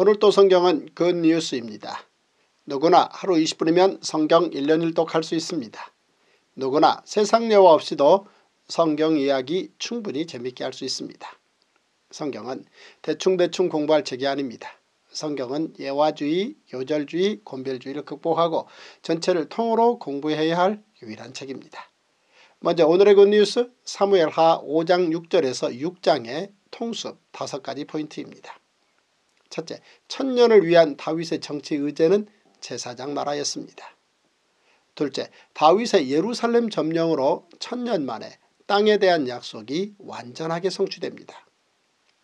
오늘도 성경은 그 뉴스입니다. 누구나 하루 20분이면 성경 1년 1독 할 수 있습니다. 누구나 세상 여화 없이도 성경 이야기 충분히 재밌게 할 수 있습니다. 성경은 대충대충 공부할 책이 아닙니다. 성경은 예화주의, 요절주의, 곤별주의를 극복하고 전체를 통으로 공부해야 할 유일한 책입니다. 먼저 오늘의 굿뉴스 사무엘하 5장 6절에서 6장의 통수 5가지 포인트입니다. 첫째, 천년을 위한 다윗의 정치 의제는 제사장 나라였습니다. 둘째, 다윗의 예루살렘 점령으로 천년 만에 땅에 대한 약속이 완전하게 성취됩니다.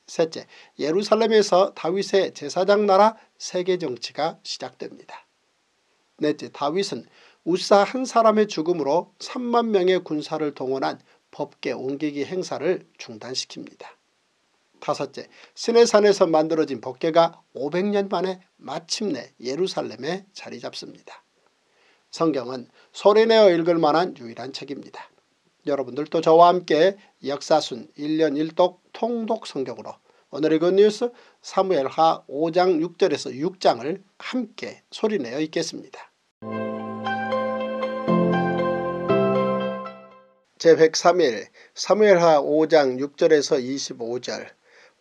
셋째, 예루살렘에서 다윗의 제사장 나라 세계 정치가 시작됩니다. 넷째, 다윗은 우사 한 사람의 죽음으로 3만 명의 군사를 동원한 법계 옮기기 행사를 중단시킵니다. 다섯째 스네산에서 만들어진 법계가 500년 만에 마침내 예루살렘에 자리 잡습니다. 성경은 소리내어 읽을 만한 유일한 책입니다. 여러분들도 저와 함께 역사순 1년 1독 통독 성경으로 오늘의 굿뉴스 그 사무엘하 5장 6절에서 6장을 함께 소리내어 읽겠습니다. 제103일 사무엘하 5장 6절에서 25절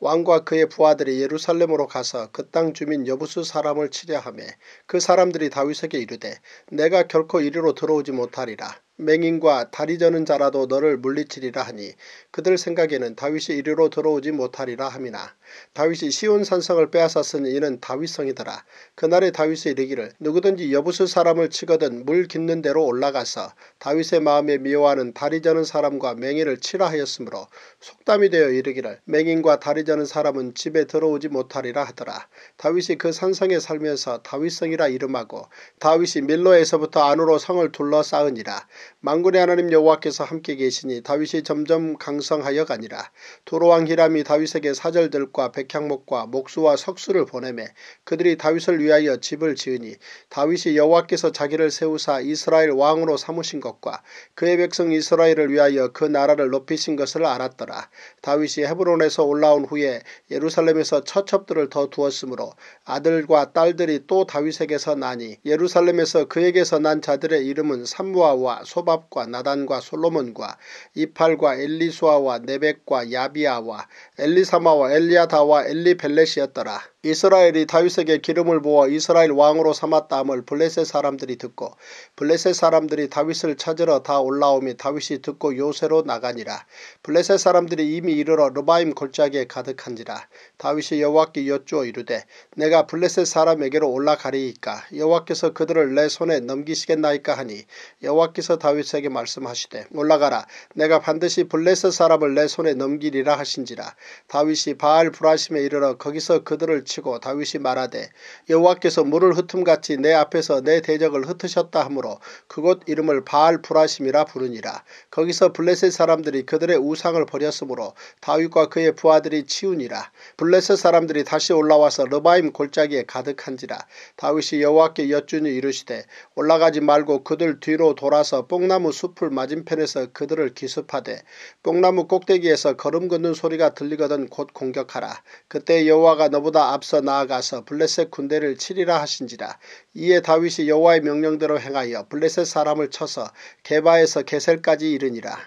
왕과 그의 부하들이 예루살렘으로 가서 그 땅 주민 여부수 사람을 치려 하며 그 사람들이 다윗에게 이르되 내가 결코 이리로 들어오지 못하리라 맹인과 다리 저는 자라도 너를 물리치리라 하니 그들 생각에는 다윗이 이리로 들어오지 못하리라 함이나 다윗이 시온 산성을 빼앗았으니 이는 다윗성이더라 그날에 다윗이 이르기를 누구든지 여부수 사람을 치거든 물 깃는 대로 올라가서 다윗의 마음에 미워하는 다리 저는 사람과 맹인을 치라 하였으므로 속담이 되어 이르기를 맹인과 다리 저는 사람은 집에 들어오지 못하리라 하더라 다윗이 그 산성에 살면서 다윗성이라 이름하고 다윗이 밀로에서부터 안으로 성을 둘러싸으니라 만군의 하나님 여호와께서 함께 계시니 다윗이 점점 강성하여 가니라. 도로왕 히람이 다윗에게 사절들과 백향목과 목수와 석수를 보내매 그들이 다윗을 위하여 집을 지으니 다윗이 여호와께서 자기를 세우사 이스라엘 왕으로 삼으신 것과 그의 백성 이스라엘을 위하여 그 나라를 높이신 것을 알았더라. 다윗이 헤브론에서 올라온 후에 예루살렘에서 처첩들을 더 두었으므로 아들과 딸들이 또 다윗에게서 나니 예루살렘에서 그에게서 난 자들의 이름은 삼무아와 소밥과 나단과 솔로몬과 이팔과 엘리수아와 네벡과 야비아와 엘리사마와 엘리아다와 엘리벨렛이었더라. 이스라엘이 다윗에게 기름을 부어 이스라엘 왕으로 삼았다함을 블레셋 사람들이 듣고 블레셋 사람들이 다윗을 찾으러 다 올라오며 다윗이 듣고 요새로 나가니라. 블레셋 사람들이 이미 이르러 르바임 골짜기에 가득한지라. 다윗이 여호와께 여쭈어 이르되 내가 블레셋 사람에게로 올라가리이까 여호와께서 그들을 내 손에 넘기시겠나이까 하니 여호와께서 다윗에게 말씀하시되 올라가라 내가 반드시 블레셋 사람을 내 손에 넘기리라 하신지라 다윗이 바알 브라심에 이르러 거기서 그들을 치고 다윗이 말하되 여호와께서 물을 흩음같이 내 앞에서 내 대적을 흩으셨다 하므로 그곳 이름을 바알 브라심이라 부르니라 거기서 블레셋 사람들이 그들의 우상을 버렸으므로 다윗과 그의 부하들이 치우니라 블레셋 사람들이 다시 올라와서 르바임 골짜기에 가득한지라 다윗이 여호와께 여쭈니 이르시되 올라가지 말고 그들 뒤로 돌아서 뽕나무 숲을 맞은편에서 그들을 기습하되 뽕나무 꼭대기에서 걸음 걷는 소리가 들리거든 곧 공격하라. 그때 여호와가 너보다 앞서 나아가서 블레셋 군대를 치리라 하신지라. 이에 다윗이 여호와의 명령대로 행하여 블레셋 사람을 쳐서 개바에서 개셀까지 이르니라.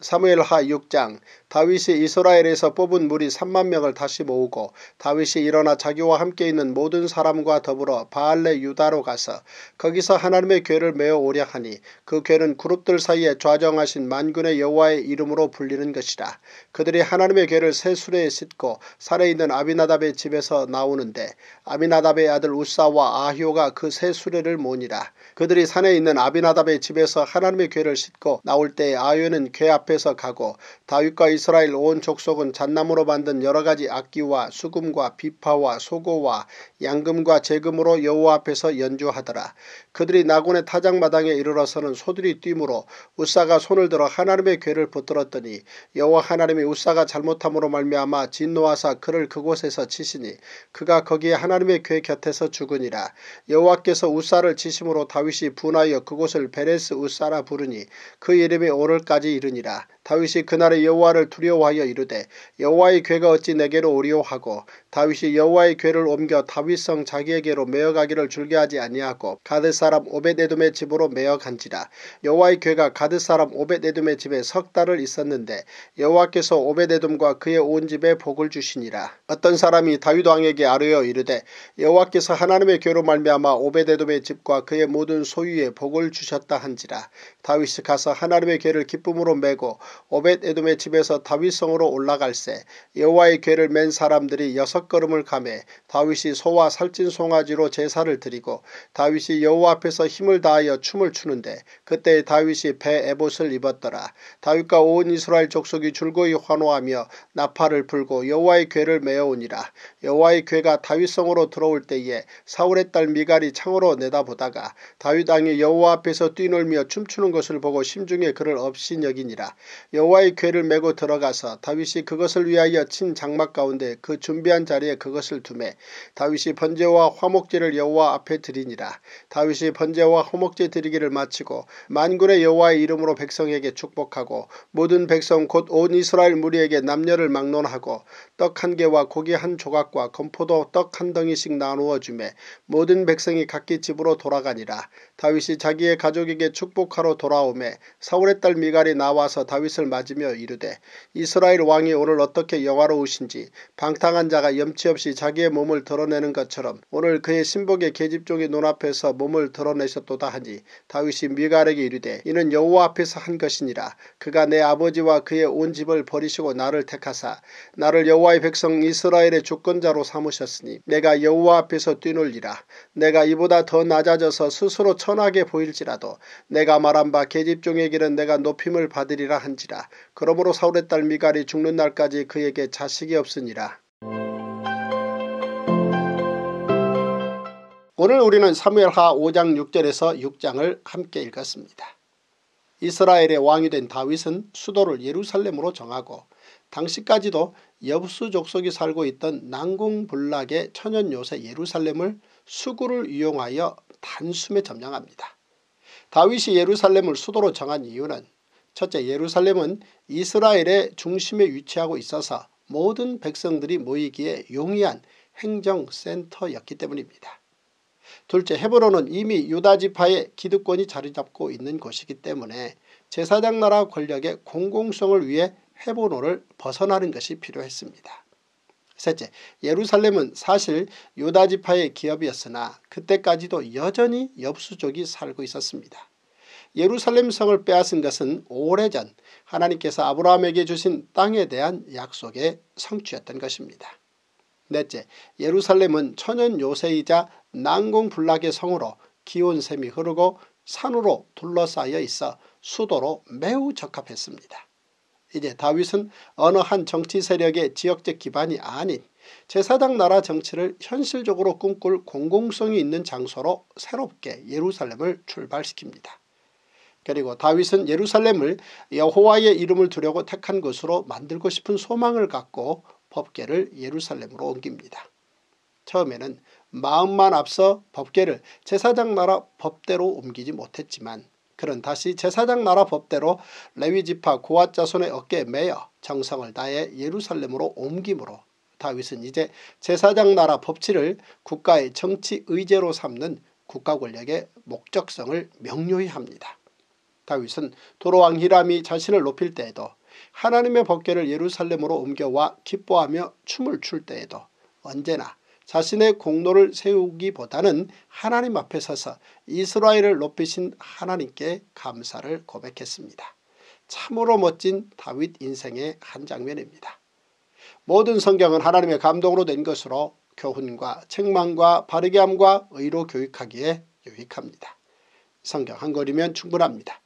사무엘하 6장 다윗이 이스라엘에서 뽑은 무리 3만 명을 다시 모으고 다윗이 일어나 자기와 함께 있는 모든 사람과 더불어 바알레 유다로 가서 거기서 하나님의 괴를 메어 오려 하니 그 괴는 그룹들 사이에 좌정하신 만군의 여호와의 이름으로 불리는 것이라. 그들이 하나님의 괴를 새 수레에 싣고 살아있는 아비나답의 집에서 나오는데 아비나답의 아들 우사와 아효가그새 수레를 모니라. 그들이 산에 있는 아비나답의 집에서 하나님의 괴를 싣고 나올 때아히는괴 앞에서 가고 다윗과 이스 이스라엘 온 족속은 잣나무로 만든 여러가지 악기와 수금과 비파와 소고와 양금과 재금으로 여호와 앞에서 연주하더라. 그들이 나곤의 타작마당에 이르러서는 소들이 뛰므로 우사가 손을 들어 하나님의 괴를 붙들었더니 여호와 하나님이 우사가 잘못함으로 말미암아 진노하사 그를 그곳에서 치시니 그가 거기에 하나님의 괴 곁에서 죽으니라. 여호와께서 우사를 치심으로 다윗이 분하여 그곳을 베레스 우사라 부르니 그 이름이 오늘까지 이르니라. 다윗이 그날의 여호와를 두려워하여 이르되 여호와의 괴가 어찌 내게로 오리오 하고 다윗이 여호와의 괴를 옮겨 다윗성 자기에게로 메어가기를 줄게 하지 아니하고 가드 사람 오베데둠의 집으로 메어간지라 여호와의 괴가 가드 사람 오베데둠의 집에 석 달을 있었는데 여호와께서 오베데둠과 그의 온 집에 복을 주시니라 어떤 사람이 다윗 왕에게 아뢰어 이르되 여호와께서 하나님의 괴로 말미암아 오베데둠의 집과 그의 모든 소유에 복을 주셨다 한지라 다윗이 가서 하나님의 괴를 기쁨으로 메고 오베데둠의 집에서 내려서 다윗성으로 올라갈새 여호와의 궤를 맨 사람들이 여섯 걸음을 감해 다윗이 소와 살찐 송아지로 제사를 드리고 다윗이 여호와 앞에서 힘을 다하여 춤을 추는데 그때 다윗이 배 에봇을 입었더라. 다윗과 온 이스라엘 족속이 줄거이 환호하며 나팔을 불고 여호와의 궤를 메어오니라. 여호와의 궤가 다윗성으로 들어올 때에 사울의 딸 미갈이 창으로 내다보다가 다윗 왕이 여호와 앞에서 뛰놀며 춤추는 것을 보고 심중에 그를 없신여기니라 여호와의 궤를 메고 들어가서 다윗이 그것을 위하여 친 장막 가운데 그 준비한 자리에 그것을 두매 다윗이 번제와 화목제를 여호와 앞에 드리니라. 다윗이 번제와 화목제 드리기를 마치고 만군의 여호와의 이름으로 백성에게 축복하고 모든 백성 곧 온 이스라엘 무리에게 남녀를 막론하고 떡 한 개와 고기 한 조각과 건포도 떡 한 덩이씩 나누어 주매 모든 백성이 각기 집으로 돌아가니라. 다윗이 자기의 가족에게 축복하러 돌아오매 사울의 딸 미갈이 나와서 다윗을 맞으며 이르되 이스라엘 왕이 오늘 어떻게 영화로우신지 방탕한 자가 염치없이 자기의 몸을 드러내는 것처럼 오늘 그의 신복의 계집종의 눈앞에서 몸을 드러내셨도다 하니 다윗이 미갈에게 이르되 이는 여호와 앞에서 한 것이니라 그가 내 아버지와 그의 온 집을 버리시고 나를 택하사 나를 여호와의 백성 이스라엘의 주권자로 삼으셨으니 내가 여호와 앞에서 뛰놀리라 내가 이보다 더 낮아져서 스스로 천하게 보일지라도 내가 말한 바 계집종의 길은 내가 높임을 받으리라 한지라 그러므로 사울의 첫째 딸 미갈이 죽는 날까지 그에게 자식이 없으니라. 오늘 우리는 사무엘하 5장 6절에서 6장을 함께 읽었습니다. 이스라엘의 왕이 된 다윗은 수도를 예루살렘으로 정하고 당시까지도 여부수 족속이 살고 있던 난궁불락의 천연 요새 예루살렘을 수구를 이용하여 단숨에 점령합니다. 다윗이 예루살렘을 수도로 정한 이유는 첫째 예루살렘은 이스라엘의 중심에 위치하고 있어서 모든 백성들이 모이기에 용이한 행정센터였기 때문입니다. 둘째 헤브론은 이미 유다지파의 기득권이 자리잡고 있는 곳이기 때문에 제사장 나라 권력의 공공성을 위해 헤브론을 벗어나는 것이 필요했습니다. 셋째, 예루살렘은 사실 유다지파의 기업이었으나 그때까지도 여전히 엽수족이 살고 있었습니다. 예루살렘 성을 빼앗은 것은 오래전 하나님께서 아브라함에게 주신 땅에 대한 약속의 성취였던 것입니다. 넷째, 예루살렘은 천연 요새이자 난공불락의 성으로 기온샘이 흐르고 산으로 둘러싸여 있어 수도로 매우 적합했습니다. 이제 다윗은 어느 한 정치 세력의 지역적 기반이 아닌 제사장 나라 정치를 현실적으로 꿈꿀 공공성이 있는 장소로 새롭게 예루살렘을 출발시킵니다. 그리고 다윗은 예루살렘을 여호와의 이름을 두려고 택한 것으로 만들고 싶은 소망을 갖고 법계를 예루살렘으로 옮깁니다. 처음에는 마음만 앞서 법계를 제사장 나라 법대로 옮기지 못했지만 그는 다시 제사장 나라 법대로 레위지파 고아 자손의 어깨에 매여 정성을 다해 예루살렘으로 옮김으로 다윗은 이제 제사장 나라 법치를 국가의 정치 의제로 삼는 국가 권력의 목적성을 명료히 합니다. 다윗은 도로왕 히람이 자신을 높일 때에도 하나님의 법궤를 예루살렘으로 옮겨와 기뻐하며 춤을 출 때에도 언제나 자신의 공로를 세우기보다는 하나님 앞에 서서 이스라엘을 높이신 하나님께 감사를 고백했습니다. 참으로 멋진 다윗 인생의 한 장면입니다. 모든 성경은 하나님의 감동으로 된 것으로 교훈과 책망과 바르게함과 의로 교육하기에 유익합니다. 성경 한 권이면 충분합니다.